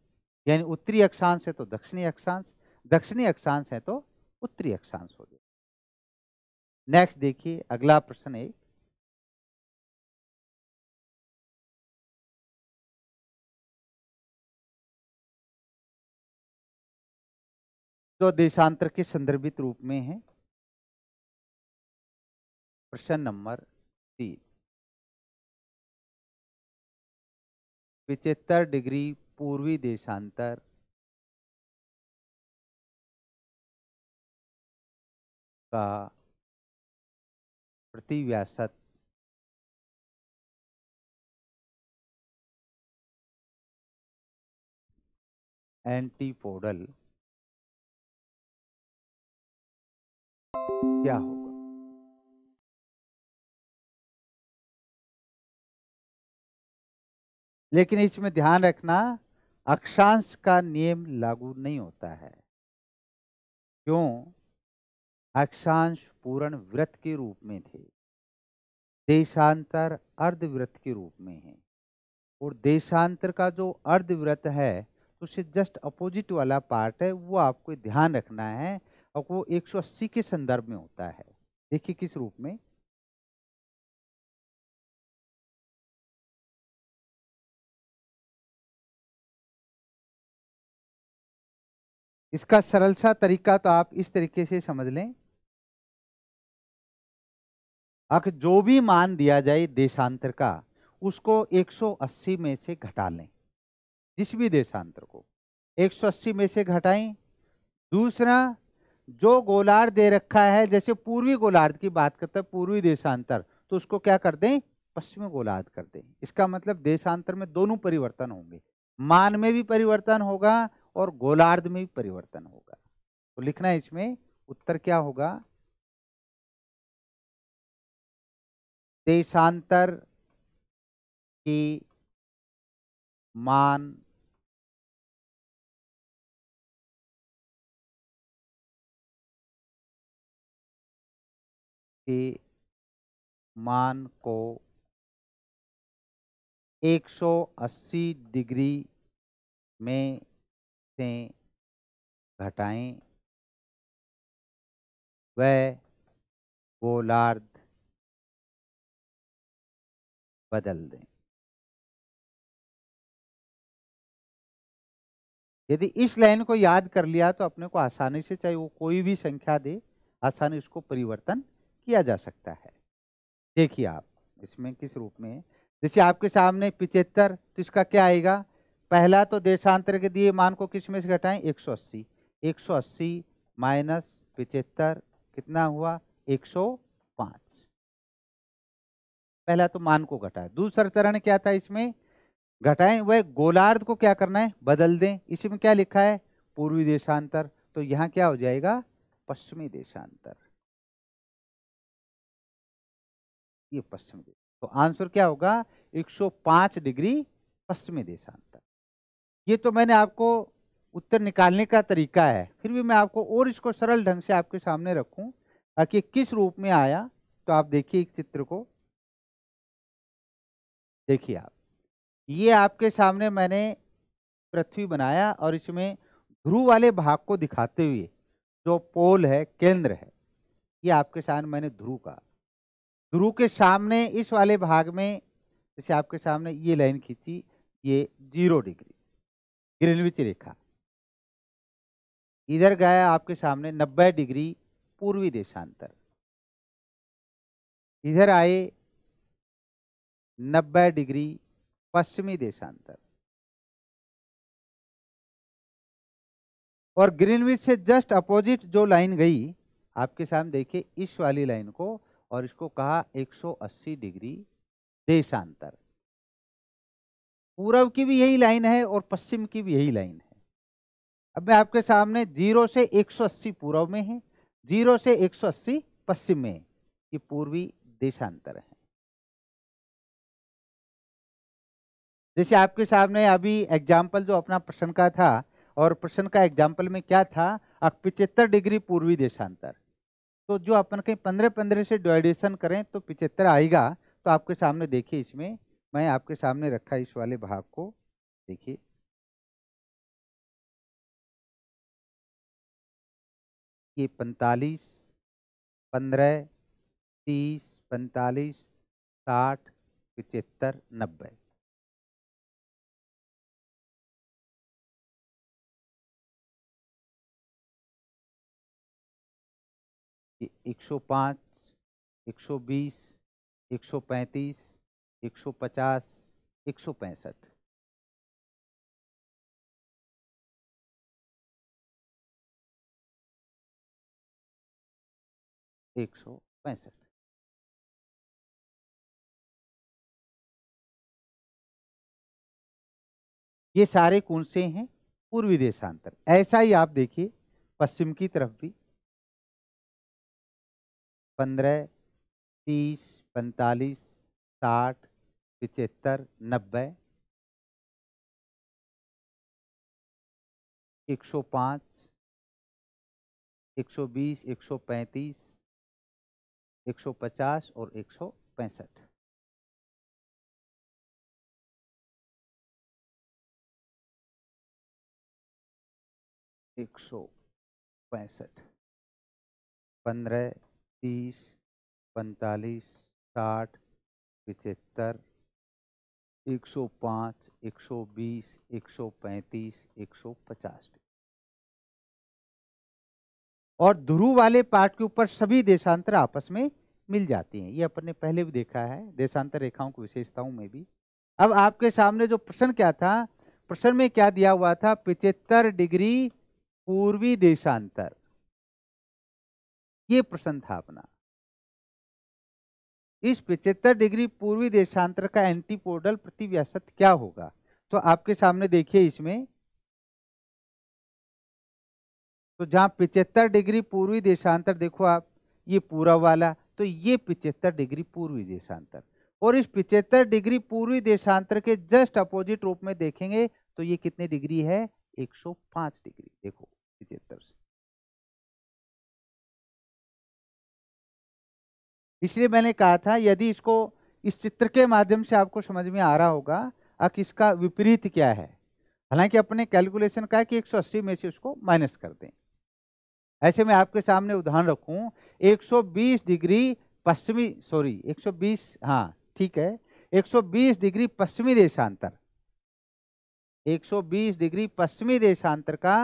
यानी उत्तरी अक्षांश है तो दक्षिणी अक्षांश दक्षिणी अक्षांश है तो उत्तरी अक्षांश हो जाए नेक्स्ट देखिए अगला प्रश्न एक जो देशांतर के संदर्भित रूप में है प्रश्न नंबर तीन पिचहत्तर डिग्री पूर्वी देशांतर का प्रतिव्यासत एंटीपोडल क्या होगा लेकिन इसमें ध्यान रखना अक्षांश का नियम लागू नहीं होता है क्यों अक्षांश पूर्ण व्रत के रूप में थे देशांतर अर्धव्रत के रूप में है और देशांतर का जो अर्धव्रत है तो उसे जस्ट अपोजिट वाला पार्ट है वो आपको ध्यान रखना है और वो 180 के संदर्भ में होता है देखिए किस रूप में इसका सरल सा तरीका तो आप इस तरीके से समझ लें अख जो भी मान दिया जाए देशांतर का उसको 180 में से घटा लें जिस भी देशांतर को 180 में से घटाएं दूसरा जो गोलार्ध दे रखा है जैसे पूर्वी गोलार्ध की बात करते हैं पूर्वी देशांतर तो उसको क्या कर दें पश्चिमी गोलार्ध कर दें इसका मतलब देशांतर में दोनों परिवर्तन होंगे मान में भी परिवर्तन होगा और गोलार्ध में भी परिवर्तन होगा तो लिखना है इसमें उत्तर क्या होगा देशांतर की मान के मान को 180 डिग्री में से घटाएं वह गोलार्ध बदल दें यदि इस लाइन को याद कर लिया तो अपने को आसानी से चाहे वो कोई भी संख्या दे आसानी उसको परिवर्तन किया जा सकता है देखिए आप इसमें किस रूप में जैसे आपके सामने पिचहत्तर तो इसका क्या आएगा पहला तो देशांतर के दिए मान को किस में से घटाएं 180 180 माइनस पिचहत्तर कितना हुआ 105 पहला तो मान को घटाए दूसरा चरण क्या था इसमें घटाएं वह गोलार्ध को क्या करना है बदल दें इसमें क्या लिखा है पूर्वी देशांतर तो यहाँ क्या हो जाएगा पश्चिमी देशांतर ये पश्चिमी देश तो आंसर क्या होगा 105 डिग्री पश्चिमी देशांतर ये तो मैंने आपको उत्तर निकालने का तरीका है फिर भी मैं आपको और इसको सरल ढंग से आपके सामने रखूं ताकि किस रूप में आया तो आप देखिए एक चित्र को देखिए आप ये आपके सामने मैंने पृथ्वी बनाया और इसमें ध्रुव वाले भाग को दिखाते हुए जो पोल है केंद्र है ये आपके सामने मैंने ध्रुव का ध्रुव के सामने इस वाले भाग में जैसे आपके सामने ये लाइन खींची ये जीरो डिग्री ग्रिलविच रेखा इधर गया आपके सामने 90 डिग्री पूर्वी देशांतर इधर आए 90 डिग्री पश्चिमी देशांतर और ग्रीनविच से जस्ट अपोजिट जो लाइन गई आपके सामने देखिए इस वाली लाइन को और इसको कहा 180 डिग्री देशांतर पूर्व की भी यही लाइन है और पश्चिम की भी यही लाइन है अब मैं आपके सामने जीरो से 180 पूर्व में है जीरो से 180 पश्चिम में ये पूर्वी देशांतर है जैसे आपके सामने अभी एग्जाम्पल जो अपना प्रश्न का था और प्रश्न का एग्जाम्पल में क्या था पिचहत्तर डिग्री पूर्वी देशांतर तो जो अपन कहीं पंद्रह पंद्रह से डिवाइडेशन करें तो पिचहत्तर आएगा तो आपके सामने देखिए इसमें मैं आपके सामने रखा इस वाले भाग को देखिए ये पैंतालीस पंद्रह तीस पैंतालीस साठ पचहत्तर नब्बे एक सौ पाँच एक सौ बीस एक सौ पैंतीस एक सौ पचास एक सौ पैंसठ एक सौ पैंसठ ये सारे कौन से हैं पूर्वी देशांतर ऐसा ही आप देखिए पश्चिम की तरफ भी पंद्रह तीस पैंतालीस साठ पिचहत्तर नब्बे एक सौ पाँच एक सौ बीस एक सौ पैंतीस एक सौ पचास और एक सौ पैंसठ एक सौ पैंसठ पंद्रह तीस पैंतालीस साठ पिचहत्तर एक और ध्रुव वाले पार्ट के ऊपर सभी देशांतर आपस में मिल जाती हैं ये अपन ने पहले भी देखा है देशांतर रेखाओं की विशेषताओं में भी अब आपके सामने जो प्रश्न क्या था प्रश्न में क्या दिया हुआ था पिचहत्तर डिग्री पूर्वी देशांतर ये प्रश्न था अपना इस पिचहत्तर डिग्री पूर्वी देशांतर का एंटीपोडल प्रतिव्यासत क्या होगा तो आपके सामने देखिए इसमें तो जहां पिचहत्तर डिग्री पूर्वी देशांतर देखो आप ये पूरा वाला तो ये पिचहत्तर डिग्री पूर्वी देशांतर और इस पिचहत्तर डिग्री पूर्वी देशांतर के जस्ट अपोजिट रूप में देखेंगे तो ये कितनी डिग्री है 105 डिग्री देखो पिचहत्तर से इसलिए मैंने कहा था यदि इसको इस चित्र के माध्यम से आपको समझ में आ रहा होगा अब इसका विपरीत क्या है हालांकि अपने कैलकुलेशन का है कि 180 में से उसको माइनस कर दें ऐसे में आपके सामने उदाहरण रखूं 120 डिग्री पश्चिमी सॉरी 120 हाँ ठीक है 120 डिग्री पश्चिमी देशांतर 120 डिग्री पश्चिमी देशांतर का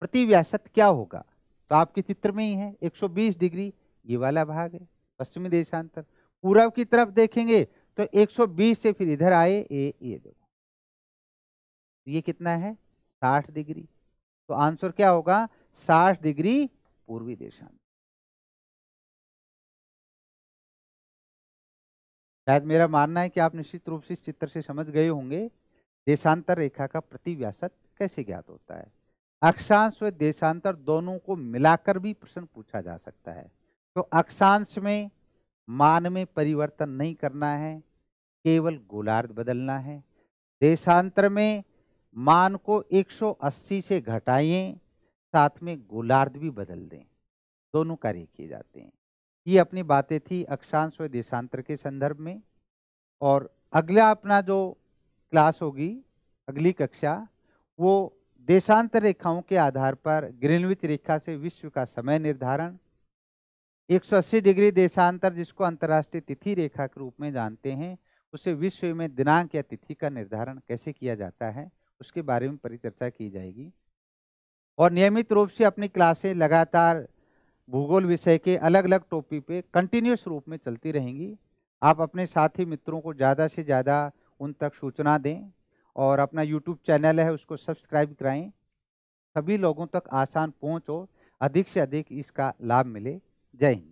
प्रतिव्यासत क्या होगा तो आपके चित्र में ही है 120 डिग्री ये वाला भाग है पश्चिमी देशांतर पूरब की तरफ देखेंगे तो 120 से फिर इधर आए ए ये देखो तो ये कितना है 60 डिग्री तो आंसर क्या होगा 60 डिग्री पूर्वी देशांतर शायद मेरा मानना है कि आप निश्चित रूप से इस चित्र से समझ गए होंगे देशांतर रेखा का प्रतिव्यासत कैसे ज्ञात होता है अक्षांश व देशांतर दोनों को मिलाकर भी प्रश्न पूछा जा सकता है तो अक्षांश में मान में परिवर्तन नहीं करना है केवल गोलार्ध बदलना है देशांतर में मान को 180 से घटाइए साथ में गोलार्ध भी बदल दें दोनों कार्य किए जाते हैं ये अपनी बातें थी अक्षांश व देशांतर के संदर्भ में और अगला अपना जो क्लास होगी अगली कक्षा वो देशांतर रेखाओं के आधार पर ग्रीनविच रेखा से विश्व का समय निर्धारण 180 डिग्री देशांतर जिसको अंतर्राष्ट्रीय तिथि रेखा के रूप में जानते हैं उसे विश्व में दिनांक या तिथि का निर्धारण कैसे किया जाता है उसके बारे में परिचर्चा की जाएगी और नियमित रूप से अपनी क्लासें लगातार भूगोल विषय के अलग अलग टॉपिक पे कंटिन्यूस रूप में चलती रहेंगी आप अपने साथी मित्रों को ज़्यादा से ज़्यादा उन तक सूचना दें और अपना यूट्यूब चैनल है उसको सब्सक्राइब कराएँ सभी लोगों तक आसान पहुँच अधिक से अधिक इसका लाभ मिले जय हिंद